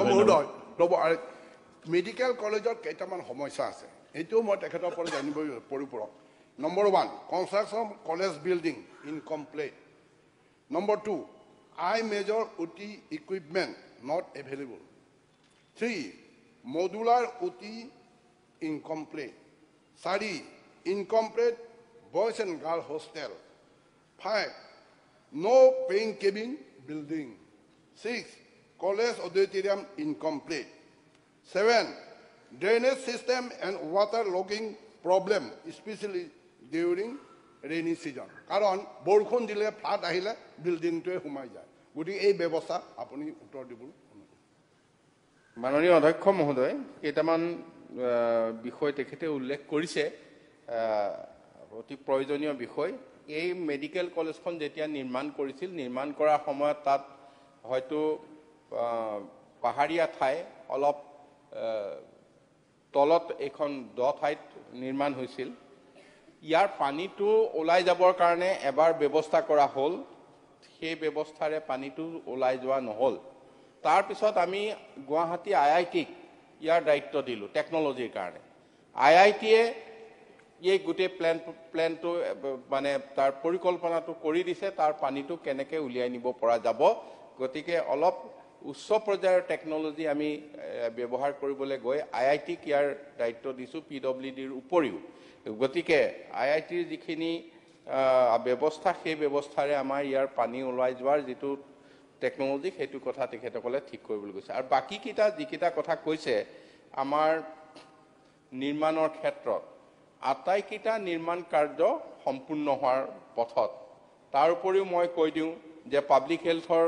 মহোদয় ৰ'ব মেডিকেল কলেজত কেইটামান সমস্যা আছে এইটো মই তেখেতৰ পৰা জানিব পৰিপূৰক number one construction college building incomplete number two আই মেজৰ অতি equipment not available three modular অতি ইনকমপ্লিট চাৰি incomplete boys and girl hostel five no' paying cabin building six scholars of deuterium incomplete. Seven, drainage system and water logging problem, especially during rainy season. Karon, borkhon dile flood ahile building to humai jay. Guti ei bebosa apuni utor dibul. মাননীয় অধ্যক্ষ মহোদয় কেইটামান বিষয় তেখেতে উল্লেখ কৰিছে অতি প্ৰয়োজনীয় বিষয় এই মেডিকেল কলেজখন যেতিয়া নিৰ্মাণ কৰিছিল নিৰ্মাণ কৰাৰ সময়ত তাত হয়তো পাহাৰীয়া ঠাই অলপ তলত এইখন দ ঠাইত নিৰ্মাণ হৈছিল ইয়াৰ পানীটো ওলাই যাবৰ কাৰণে এবাৰ ব্যৱস্থা কৰা হ'ল সেই ব্যৱস্থাৰে পানীটো ওলাই যোৱা নহ'ল তাৰপিছত আমি গুৱাহাটী আই আই টিক ইয়াৰ দায়িত্ব দিলোঁ টেকন'লজিৰ কাৰণে আই আই টিয়ে এই গোটেই প্লেন প্লেনটো মানে তাৰ পৰিকল্পনাটো কৰি দিছে তাৰ পানীটো কেনেকৈ উলিয়াই নিব পৰা যাব গতিকে অলপ উচ্চ পৰ্যায়ৰ টেকন'লজি আমি ব্যৱহাৰ কৰিবলৈ গৈ আই আই টিক ইয়াৰ দায়িত্ব দিছোঁ পি ডব্লিউ ডিৰ উপৰিও গতিকে আই আই টিৰ যিখিনি ব্যৱস্থা সেই ব্যৱস্থাৰে আমাৰ ইয়াৰ পানী ওলাই যোৱাৰ যিটো টেকন'লজি সেইটো কথা তেখেতসকলে ঠিক কৰিবলৈ গৈছে আৰু বাকীকেইটা যিকেইটা কথা কৈছে আমাৰ নিৰ্মাণৰ ক্ষেত্ৰত আটাইকেইটা নিৰ্মাণ কাৰ্য সম্পূৰ্ণ হোৱাৰ পথত তাৰ উপৰিও মই কৈ দিওঁ যে পাব্লিক হেল্থৰ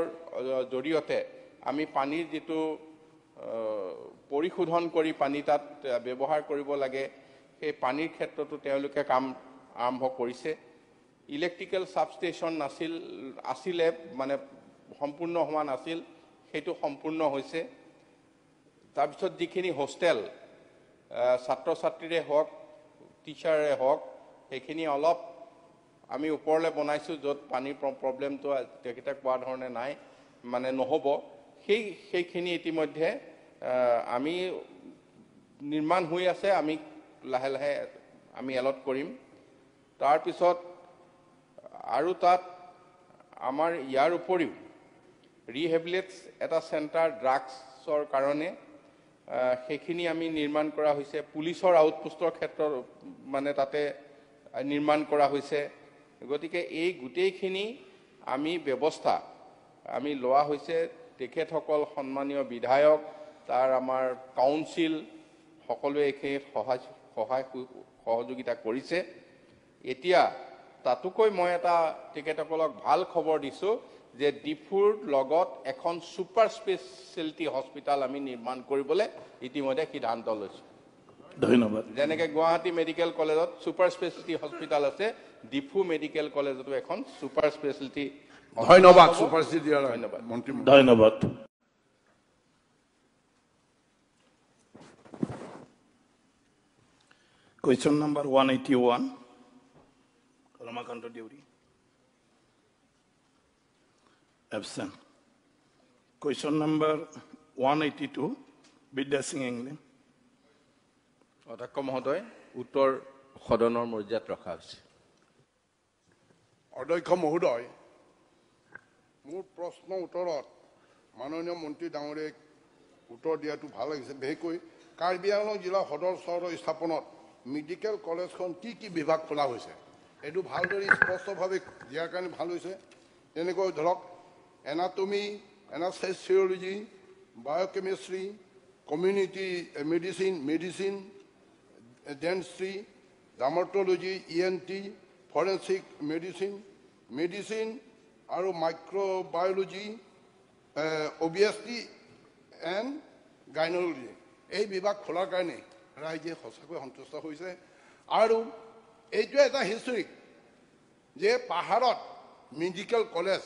জৰিয়তে আমি পানীৰ যিটো পৰিশোধন কৰি পানী তাত ব্যৱহাৰ কৰিব লাগে সেই পানীৰ ক্ষেত্ৰতো তেওঁলোকে কাম আৰম্ভ কৰিছে ইলেক্ট্ৰিকেল ছাবষ্টেশ্যন নাছিল আছিলে মানে সম্পূৰ্ণ হোৱা নাছিল সেইটো সম্পূৰ্ণ হৈছে তাৰপিছত যিখিনি হোষ্টেল ছাত্ৰ ছাত্ৰীৰে হওক টিচাৰে হওক সেইখিনি অলপ আমি ওপৰলৈ বনাইছোঁ য'ত পানীৰ প্ৰব্লেমটো তেখেতে কোৱা ধৰণে নাই মানে নহ'ব সেই সেইখিনি ইতিমধ্যে আমি নিৰ্মাণ হৈ আছে আমি লাহে লাহে আমি এলট কৰিম তাৰপিছত আৰু তাত আমাৰ ইয়াৰ উপৰিও ৰিহেবিলেটছ এটা চেণ্টাৰ ড্ৰাগছৰ কাৰণে সেইখিনি আমি নিৰ্মাণ কৰা হৈছে পুলিচৰ আউটপোষ্টৰ ক্ষেত্ৰত মানে তাতে নিৰ্মাণ কৰা হৈছে গতিকে এই গোটেইখিনি আমি ব্যৱস্থা আমি লোৱা হৈছে তেখেতসকল সন্মানীয় বিধায়ক তাৰ আমাৰ কাউন্সিল সকলোৱে এইখিনিত সহায় সহায় সহযোগিতা কৰিছে এতিয়া তাতোকৈ মই এটা তেখেতসকলক ভাল খবৰ দিছোঁ যে ডিফুৰ লগত এখন ছুপাৰ স্পেচিয়েলিটি হস্পিটেল আমি নিৰ্মাণ কৰিবলৈ ইতিমধ্যে সিদ্ধান্ত লৈছোঁ ধন্যবাদ যেনেকৈ গুৱাহাটী মেডিকেল কলেজত ছুপাৰ স্পেচিয়েলিটি হস্পিটেল আছে ডিফু মেডিকেল কলেজতো এখন ছুপাৰ স্পেচিয়েলিটি ধন্যবাদ সুপাৰিচিত দিয়াৰ ধন্যবাদ মন্ত্ৰী ধন্যবাদ question number one eighty one Ramakanta Deori absent question number one eighty two Bidya Singh অধ্যক্ষ মহোদয় উত্তৰ সদনৰ মৰ্যাদাত হৈছে অধ্যক্ষ মহোদয় মোৰ প্ৰশ্ন উত্তৰত মাননীয় মন্ত্ৰী ডাঙৰীয়াক উত্তৰ দিয়াটো ভাল লাগিছে বিশেষকৈ কাৰ্বি আংলং জিলাৰ সদৰ চহৰৰ স্থাপনত মেডিকেল কলেজখন কি কি বিভাগ খোলা হৈছে এইটো ভালদৰে স্পষ্টভাৱে দিয়াৰ কাৰণে ভাল হৈছে তেনেকৈ ধৰক anatomy anaesthesiology biochemistry community medicine medicine dentistry dermatology E N T forensic medicine medicine আৰু microbiology O' B S T and gynaecology এই বিভাগ খোলাৰ কাৰণে ৰাইজে সঁচাকৈ সন্তুষ্ট হৈছে আৰু এইটোৱে এটা হিষ্ট্ৰিক যে পাহাৰত মেডিকেল কলেজ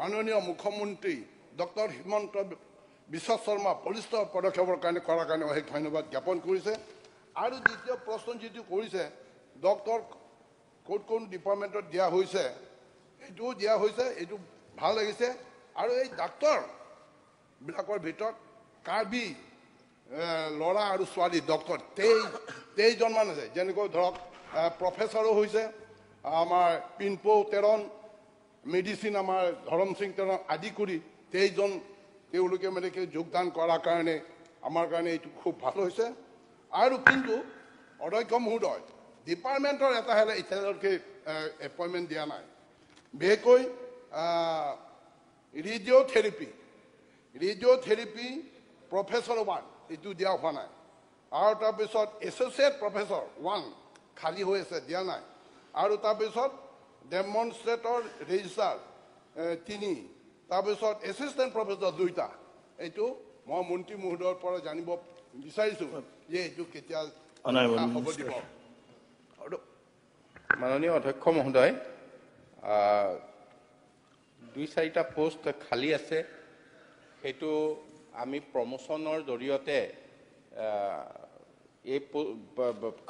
মাননীয় মুখ্যমন্ত্ৰী ডক্টৰ হিমন্ত বিশ্ব শৰ্মা বলিষ্ঠ পদক্ষেপৰ কাৰণে কৰাৰ কাৰণে অশেষ ধন্যবাদ জ্ঞাপন কৰিছে আৰু দ্বিতীয় প্ৰশ্ন যিটো কৰিছে ডক্টৰ ক'ত কোন ডিপাৰ্টমেণ্টত দিয়া হৈছে এইটো দিয়া হৈছে এইটো ভাল লাগিছে আৰু এই ডাক্তৰবিলাকৰ ভিতৰত কাৰ্বি ল'ৰা আৰু ছোৱালী ডক্তৰ তেই তেইছজনমান আছে যেনেকৈ ধৰক প্ৰফেচাৰো হৈছে আমাৰ পিম্পৌ তেৰণ মেডিচিন আমাৰ ধৰম সিং তেৰণ আদি কৰি তেইছজন তেওঁলোকে মানে কি যোগদান কৰাৰ কাৰণে আমাৰ কাৰণে এইটো খুব ভাল হৈছে আৰু কিন্তু অধ্যক্ষ মহোদয় ডিপাৰ্টমেণ্টৰ এটা হেলে এতিয়ালৈকে এপইণ্টমেণ্ট দিয়া নাই বিশেষকৈ radio' radio' radiotherapy professor one এইটো দিয়া হোৱা নাই আৰু তাৰপিছত এছ'চিয়েট প্ৰফেচৰ ওৱান খালী হৈ আছে দিয়া নাই আৰু তাৰপিছত ডেমনষ্ট্ৰেটৰ ৰেজিষ্টাৰ তিনি তাৰপিছত এছিষ্টেণ্ট প্ৰফেচৰ দুইটা এইটো মই মন্ত্ৰী মহোদয়ৰ পৰা জানিব বিচাৰিছোঁ যে এইটো কেতিয়া হ'ব দিব মাননীয় অধ্যক্ষ মহোদয় দুই চাৰিটা পোষ্ট খালী আছে সেইটো আমি প্ৰমোশ্যনৰ জৰিয়তে এই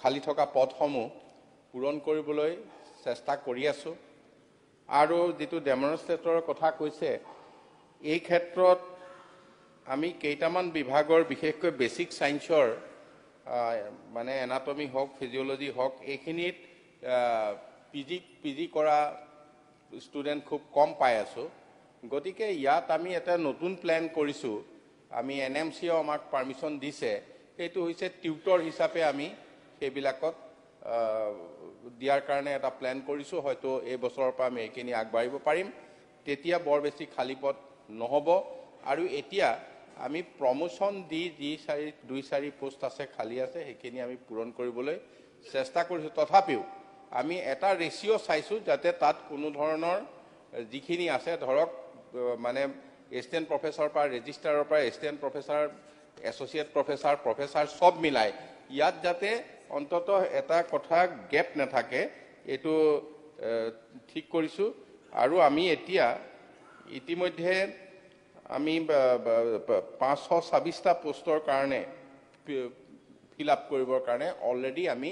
খালী থকা পদসমূহ পূৰণ কৰিবলৈ চেষ্টা কৰি আছোঁ আৰু যিটো ডেমনষ্ট্ৰেটৰৰ কথা কৈছে এই ক্ষেত্ৰত আমি কেইটামান বিভাগৰ বিশেষকৈ বেচিক ছায়েন্সৰ মানে এনাটমি হওক ফিজিঅ'লজি হওক এইখিনিত পি জি পি জি কৰা ষ্টুডেণ্ট খুব কম পাই আছোঁ গতিকে ইয়াত আমি এটা নতুন প্লেন কৰিছোঁ আমি এন এম চিয়েও আমাক পাৰ্মিশ্যন দিছে সেইটো হৈছে টিউটৰ হিচাপে আমি সেইবিলাকত দিয়াৰ কাৰণে এটা প্লেন কৰিছোঁ হয়তো এই বছৰৰ পৰা আমি এইখিনি আগবাঢ়িব পাৰিম তেতিয়া বৰ বেছি খালী পথ নহ'ব আৰু এতিয়া আমি প্ৰমোশ্যন দি যি চাৰি দুই চাৰি পোষ্ট আছে খালী আছে সেইখিনি আমি পূৰণ কৰিবলৈ চেষ্টা কৰিছোঁ তথাপিও আমি এটা ৰেচিঅ' চাইছোঁ যাতে তাত কোনো ধৰণৰ যিখিনি আছে ধৰক মানে এছিষ্টেণ্ট প্ৰফেচাৰৰ পৰা ৰেজিষ্ট্ৰাৰৰ পৰা assistant professor associate professor professor চব মিলাই ইয়াত যাতে অন্তত এটা কথা গেপ নাথাকে এইটো ঠিক কৰিছোঁ আৰু আমি এতিয়া ইতিমধ্যে আমি পাঁচশ ছাব্বিছটা পোষ্টৰ কাৰণে ফিল আপ কৰিবৰ কাৰণে অলৰেডি আমি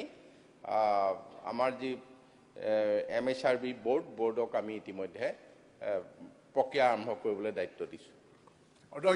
আমাৰ যি M S R B board বৰ্ডক আমি ইতিমধ্যে প্ৰক্ৰিয়া আৰম্ভ কৰিবলৈ দায়িত্ব দিছোঁ